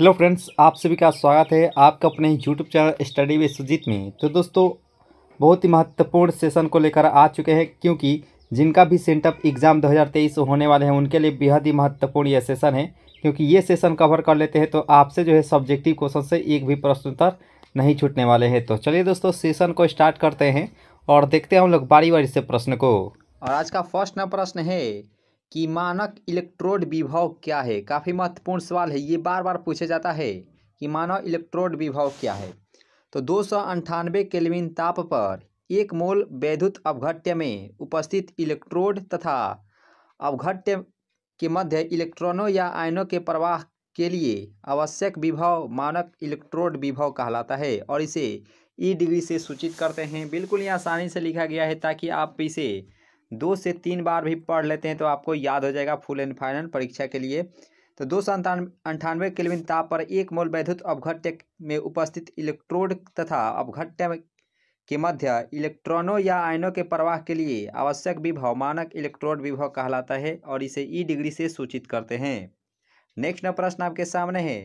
hello friends आप सभी का स्वागत है आपका अपने YouTube channel study with Sujeet में तो दोस्तों बहुत ही महत्वपूर्ण सेशन को लेकर आ चुके हैं क्योंकि जिनका भी सेंटअप एग्ज़ाम 2023 होने वाले हैं उनके लिए बेहद ही महत्वपूर्ण यह सेशन है क्योंकि ये सेशन कवर कर लेते हैं तो आपसे जो है सब्जेक्टिव क्वेश्चन से एक भी प्रश्न उत्तर नहीं छूटने वाले हैं तो चलिए दोस्तों सेशन को स्टार्ट करते हैं और देखते हैं हम लोग बारी बारी से प्रश्न को और आज का फर्स्ट प्रश्न है कि मानक इलेक्ट्रोड विभव क्या है काफ़ी महत्वपूर्ण सवाल है ये बार बार पूछा जाता है कि मानव इलेक्ट्रोड विभव क्या है तो दो सौ अंठानवे केल्विन ताप पर एक मोल वैद्युत अवघट्य में उपस्थित इलेक्ट्रोड तथा अवघट्य के मध्य इलेक्ट्रॉनों या आयनों के प्रवाह के लिए आवश्यक विभव मानक इलेक्ट्रोड विभव कहलाता है और इसे ई डिग्री से सूचित करते हैं बिल्कुल ये आसानी से लिखा गया है ताकि आप इसे दो से तीन बार भी पढ़ लेते हैं तो आपको याद हो जाएगा फुल एंड फाइनल परीक्षा के लिए तो दो सौ अंठानवे केल्विन ताप पर एक मोल वैद्युत अवघट्य में उपस्थित इलेक्ट्रोड तथा अवघट्य के मध्य इलेक्ट्रॉनों या आयनों के प्रवाह के लिए आवश्यक विभव मानक इलेक्ट्रोड विभव कहलाता है और इसे ई डिग्री से सूचित करते हैं नेक्स्ट प्रश्न आपके सामने है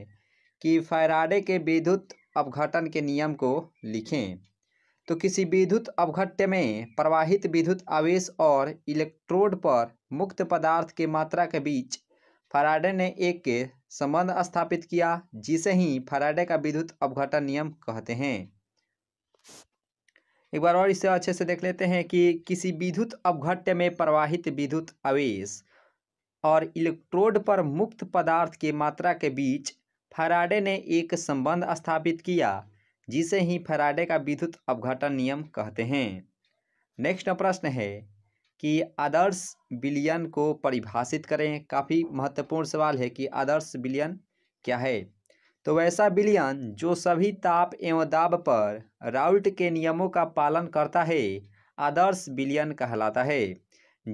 कि फैराडे के विद्युत अपघटन के नियम को लिखें तो किसी विद्युत अवघट्य में प्रवाहित विद्युत आवेश और इलेक्ट्रोड पर मुक्त पदार्थ के मात्रा के बीच फराडे ने एक संबंध स्थापित किया जिसे ही फराडे का विद्युत अवघटन नियम कहते हैं एक बार और इसे अच्छे से देख लेते हैं कि किसी विद्युत अवघट्य में प्रवाहित विद्युत आवेश और इलेक्ट्रोड पर मुक्त पदार्थ के मात्रा के बीच फराडे ने एक संबंध स्थापित किया जिसे ही फराडे का विद्युत अवघटन नियम कहते हैं नेक्स्ट प्रश्न है कि आदर्श बिलियन को परिभाषित करें काफ़ी महत्वपूर्ण सवाल है कि आदर्श बिलियन क्या है तो वैसा बिलियन जो सभी ताप एवं दाब पर राउल्ट के नियमों का पालन करता है आदर्श बिलियन कहलाता है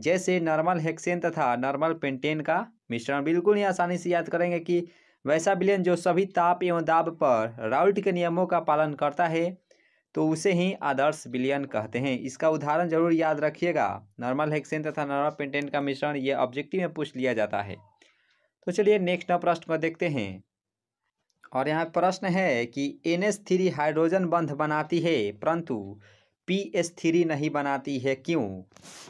जैसे नॉर्मल हेक्सेन तथा नॉर्मल पेंटेन का मिश्रण बिल्कुल ही आसानी से याद करेंगे कि वैसा विलयन जो सभी ताप एवं दाब पर राउल्ट के नियमों का पालन करता है तो उसे ही आदर्श विलयन कहते हैं इसका उदाहरण जरूर याद रखिएगा नॉर्मल हेक्सेन तथा नॉर्मल पेंटेन का मिश्रण ये ऑब्जेक्टिव में पूछ लिया जाता है तो चलिए नेक्स्ट प्रश्न को देखते हैं और यहाँ प्रश्न है कि एन एस थ्री हाइड्रोजन बंध बनाती है परंतु पी एस थ्री नहीं बनाती है क्यों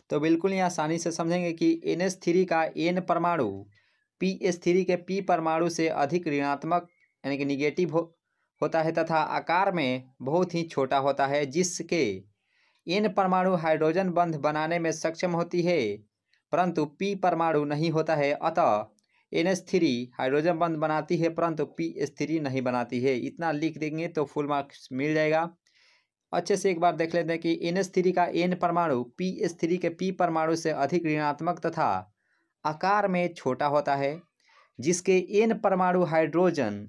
तो बिल्कुल ये आसानी से समझेंगे कि एन एस थ्री का एन परमाणु पी एस थ्री के पी परमाणु से अधिक ऋणात्मक यानी कि निगेटिव हो होता है तथा आकार में बहुत ही छोटा होता है जिसके एन परमाणु हाइड्रोजन बंध बनाने में सक्षम होती है परंतु पी परमाणु नहीं होता है अतः एन एस थ्री हाइड्रोजन बंध बनाती है परंतु पी एस थ्री नहीं बनाती है इतना लिख देंगे तो फुल मार्क्स मिल जाएगा अच्छे से एक बार देख लेते हैं कि एन एस थ्री का एन परमाणु पी एस थ्री के पी परमाणु से अधिक ऋणात्मक तथा आकार में छोटा होता है जिसके एन परमाणु हाइड्रोजन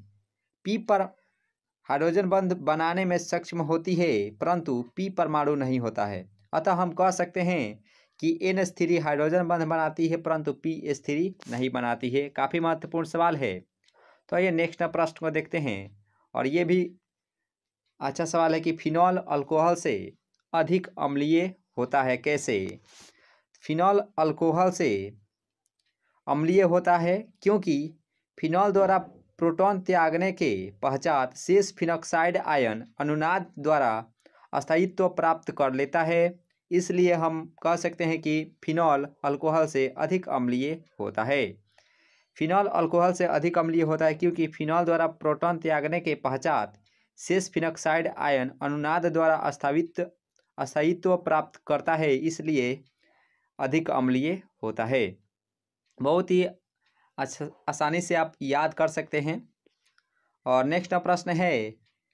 पी पर हाइड्रोजन बंध बनाने में सक्षम होती है परंतु पी परमाणु नहीं होता है अतः हम कह सकते हैं कि एन स्थिरी हाइड्रोजन बंध बनाती है परंतु पी स्थिरी नहीं बनाती है काफ़ी महत्वपूर्ण सवाल है तो ये नेक्स्ट प्रश्न को देखते हैं और ये भी अच्छा सवाल है कि फिनॉल अल्कोहल से अधिक अम्लीय होता है कैसे फिनॉल अल्कोहल से अम्लीय होता है क्योंकि फिनॉल द्वारा प्रोटॉन त्यागने के पश्चात शेष फिनॉक्साइड आयन अनुनाद द्वारा अस्थायित्व प्राप्त कर लेता है इसलिए हम कह सकते हैं कि फिनॉल अल्कोहल से अधिक अम्लीय होता है फिनॉल अल्कोहल से अधिक अम्लीय होता है क्योंकि फिनॉल द्वारा प्रोटॉन त्यागने के पश्चात शेष फिनॉक्साइड आयन अनुनाद द्वारा अस्थावित अस्थायित्व प्राप्त करता है इसलिए अधिक अम्लीय होता है बहुत ही अच्छा आसानी से आप याद कर सकते हैं और नेक्स्ट प्रश्न है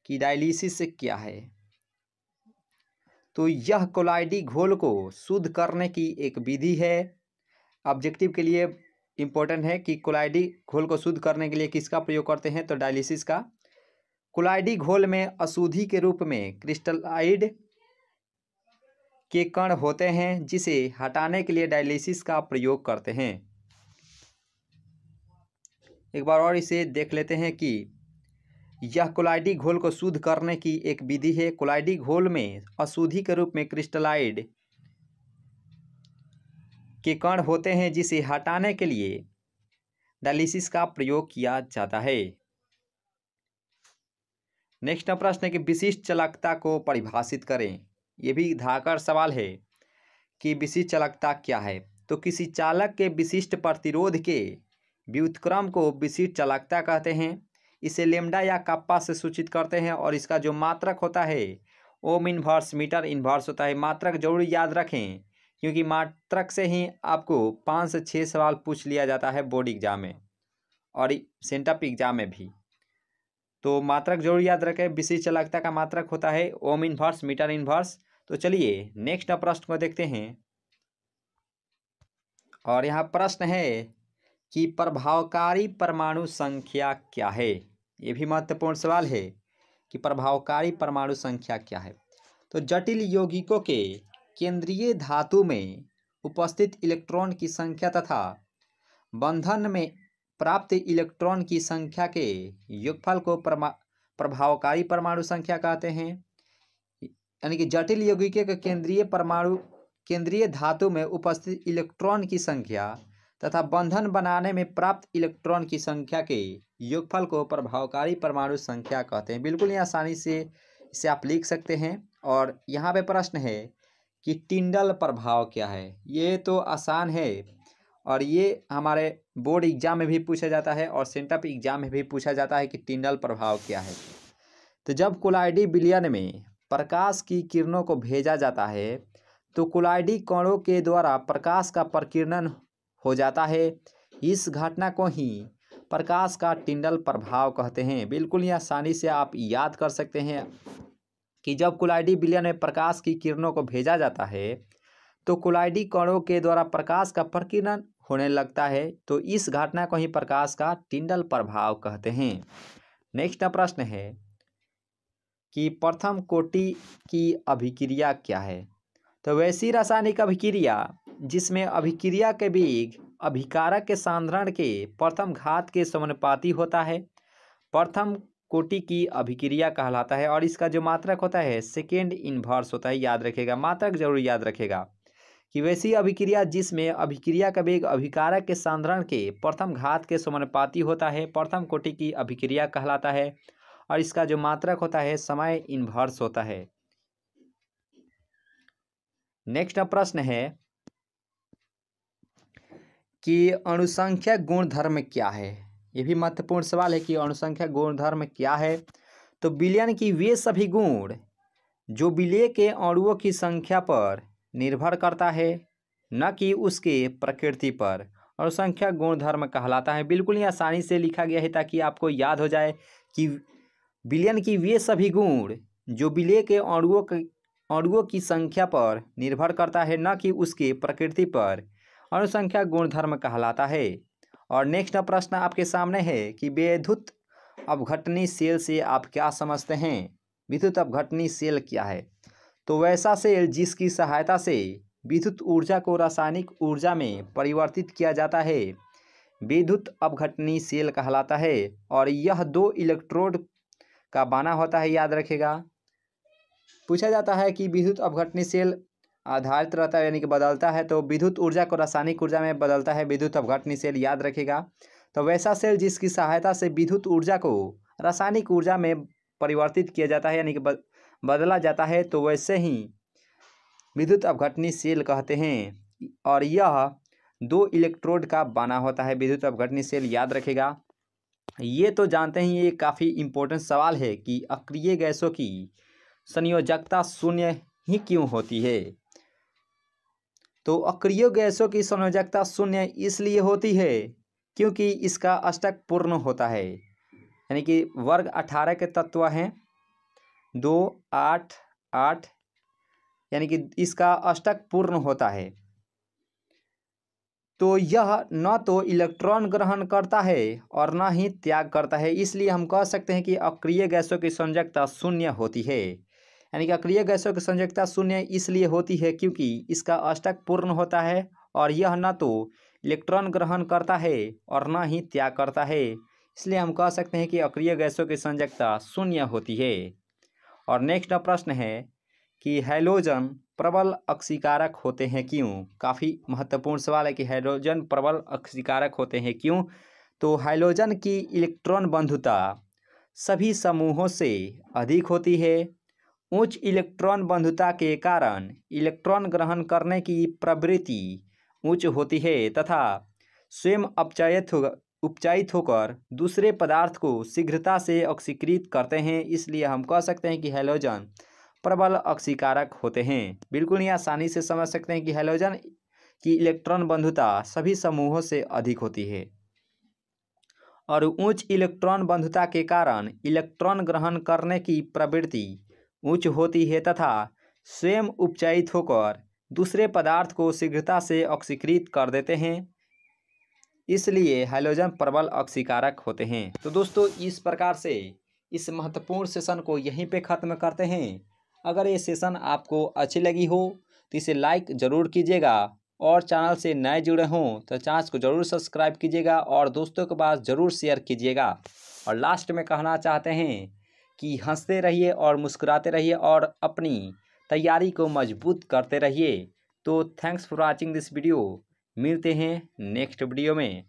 कि डायलिसिस क्या है तो यह कोलाइडी घोल को शुद्ध करने की एक विधि है ऑब्जेक्टिव के लिए इम्पोर्टेंट है कि कोलाइडी घोल को शुद्ध करने के लिए किसका प्रयोग करते हैं तो डायलिसिस का कोलाइडी घोल में अशुद्धि के रूप में क्रिस्टलाइड के कण होते हैं जिसे हटाने के लिए डायलिसिस का प्रयोग करते हैं एक बार और इसे देख लेते हैं कि यह कोलाइडी घोल को शुद्ध करने की एक विधि है कोलाइडी घोल में अशुद्धि के रूप में क्रिस्टलाइड के कण होते हैं जिसे हटाने के लिए डायलिसिस का प्रयोग किया जाता है नेक्स्ट प्रश्न है कि विशिष्ट चलकता को परिभाषित करें यह भी धाकर सवाल है कि विशिष्ट चलकता क्या है तो किसी चालक के विशिष्ट प्रतिरोध के व्युतक्रम को विशिष्ट चालकता कहते हैं इसे लेमडा या कप्पा से सूचित करते हैं और इसका जो मात्रक होता है ओम इन्वर्स मीटर इन्वर्स होता है मात्रक जरूर याद रखें क्योंकि मात्रक से ही आपको पाँच से छः सवाल पूछ लिया जाता है बोर्ड एग्जाम में और सेंटअप एग्जाम में भी तो मात्रक जरूर याद रखें विशिष्ट चालकता का मात्रक होता है ओम इन्वर्स मीटर इन्वर्स तो चलिए नेक्स्ट प्रश्न को देखते हैं और यहाँ प्रश्न है कि प्रभावकारी परमाणु संख्या क्या है ये भी महत्वपूर्ण सवाल है कि प्रभावकारी परमाणु संख्या क्या है तो जटिल यौगिकों के केंद्रीय धातु में उपस्थित इलेक्ट्रॉन की संख्या तथा बंधन में प्राप्त इलेक्ट्रॉन की संख्या के युगफल को परमा प्रभावकारी परमाणु संख्या कहते हैं यानी कि जटिल यौगिकों के केंद्रीय परमाणु केंद्रीय धातु में उपस्थित इलेक्ट्रॉन की संख्या तथा बंधन बनाने में प्राप्त इलेक्ट्रॉन की संख्या के योगफल को प्रभावकारी परमाणु संख्या कहते हैं बिल्कुल ही आसानी से इसे आप लिख सकते हैं और यहाँ पे प्रश्न है कि टिंडल प्रभाव क्या है ये तो आसान है और ये हमारे बोर्ड एग्जाम में भी पूछा जाता है और सेंटअप एग्जाम में भी पूछा जाता है कि टिंडल प्रभाव क्या है तो जब कोलाइडी बिलियन में प्रकाश की किरणों को भेजा जाता है तो कोलाइडी कणों के द्वारा प्रकाश का प्रकीर्णन हो जाता है इस घटना को ही प्रकाश का टिंडल प्रभाव कहते हैं बिल्कुल ही आसानी से आप याद कर सकते हैं कि जब कुलाइडी विलयन में प्रकाश की किरणों को भेजा जाता है तो कुलाइडी कणों के द्वारा प्रकाश का प्रकीर्णन होने लगता है तो इस घटना को ही प्रकाश का टिंडल प्रभाव कहते हैं नेक्स्ट प्रश्न है कि प्रथम कोटि की अभिक्रिया क्या है तो वैसी रासायनिक अभिक्रिया जिसमें अभिक्रिया के बीज अभिकारक के सांद्रण के प्रथम घात के समानुपाती होता है प्रथम कोटि की अभिक्रिया कहलाता है और इसका जो मात्रक होता है सेकेंड इन्वर्स होता है याद रखेगा मात्रक जरूर याद रखेगा कि वैसी अभिक्रिया जिसमें अभिक्रिया का वेग अभिकारक के सांद्रण के प्रथम घात के समानुपाती होता है प्रथम कोटि की अभिक्रिया कहलाता है और इसका जो मात्रक होता है समय इन्वर्स होता है नेक्स्ट प्रश्न है कि अनुसंख्यक गुणधर्म क्या है ये भी महत्वपूर्ण सवाल है कि अनुसंख्यक गुणधर्म क्या है तो विलयन की वे सभी गुण जो विलय के अणुओं की संख्या पर निर्भर करता है न कि उसके प्रकृति पर अनुसंख्यक गुणधर्म कहलाता है बिल्कुल ही आसानी से लिखा गया है ताकि आपको याद हो जाए कि विलयन की वे सभी गुण जो विलय के अणुओं के अणुओं की संख्या पर निर्भर करता है न कि उसके प्रकृति पर अनुसंख्या गुणधर्म कहलाता है और नेक्स्ट प्रश्न आपके सामने है कि विद्युत अवघटनी सेल से आप क्या समझते हैं विद्युत अपघटनी सेल क्या है तो वैसा सेल जिसकी सहायता से विद्युत ऊर्जा को रासायनिक ऊर्जा में परिवर्तित किया जाता है विद्युत अपघटनी सेल कहलाता है और यह दो इलेक्ट्रोड का बना होता है याद रखेगा पूछा जाता है कि विद्युत अवघटनी सेल आधारित रहता है यानी कि बदलता है तो विद्युत ऊर्जा को रासायनिक ऊर्जा में बदलता है विद्युत अवघटनी सेल याद रखेगा तो वैसा सेल जिसकी सहायता से विद्युत ऊर्जा को रासायनिक ऊर्जा में परिवर्तित किया जाता है यानी कि बदला जाता है तो वैसे ही विद्युत अवघटनी सेल कहते हैं और यह दो इलेक्ट्रोड का बना होता है विद्युत अवघटनी सेल याद रखेगा ये तो जानते हैं ये काफ़ी इम्पोर्टेंट सवाल है कि अक्रिय गैसों की संयोजकता शून्य ही क्यों होती है तो अक्रिय गैसों की संयोजकता शून्य इसलिए होती है क्योंकि इसका अष्टक पूर्ण होता है यानी कि वर्ग अठारह के तत्व हैं दो आठ आठ यानी कि इसका अष्टक पूर्ण होता है तो यह न तो इलेक्ट्रॉन ग्रहण करता है और न ही त्याग करता है इसलिए हम कह सकते हैं कि अक्रिय गैसों की संयोजकता शून्य होती है यानी कि अक्रिय गैसों की संयोगता शून्य इसलिए होती है क्योंकि इसका अष्टक पूर्ण होता है और यह न तो इलेक्ट्रॉन ग्रहण करता है और न ही त्याग करता है इसलिए हम कह सकते हैं कि अक्रिय गैसों की संजकता शून्य होती है और नेक्स्ट प्रश्न है कि हाइड्रोजन प्रबल अक्षिकारक होते हैं क्यों काफ़ी महत्वपूर्ण सवाल है कि हाइड्रोजन प्रबल अक्सीकारक होते हैं क्यों तो हाइड्रोजन की इलेक्ट्रॉन बंधुता सभी समूहों से अधिक होती है उच्च इलेक्ट्रॉन बंधुता के कारण इलेक्ट्रॉन ग्रहण करने की प्रवृत्ति उच्च होती है तथा स्वयं अपचयित हो उपचायित होकर दूसरे पदार्थ को शीघ्रता से ऑक्सीकृत करते हैं इसलिए हम कह सकते हैं कि हेलोजन प्रबल ऑक्सीकारक होते हैं बिल्कुल ही आसानी से समझ सकते हैं कि हेलोजन की इलेक्ट्रॉन बंधुता सभी समूहों से अधिक होती है और उच्च इलेक्ट्रॉन बंधुता के कारण इलेक्ट्रॉन ग्रहण करने की प्रवृत्ति ऊंच होती है तथा स्वयं उपचायित होकर दूसरे पदार्थ को शीघ्रता से ऑक्सीकृत कर देते हैं इसलिए हाइलोजन प्रबल ऑक्सीकारक होते हैं तो दोस्तों इस प्रकार से इस महत्वपूर्ण सेशन को यहीं पे ख़त्म करते हैं अगर ये सेशन आपको अच्छी लगी हो तो इसे लाइक ज़रूर कीजिएगा और चैनल से नए जुड़े हों तो चैनल को ज़रूर सब्सक्राइब कीजिएगा और दोस्तों के पास ज़रूर शेयर कीजिएगा और लास्ट में कहना चाहते हैं कि हंसते रहिए और मुस्कुराते रहिए और अपनी तैयारी को मजबूत करते रहिए तो thanks for watching this video मिलते हैं नेक्स्ट वीडियो में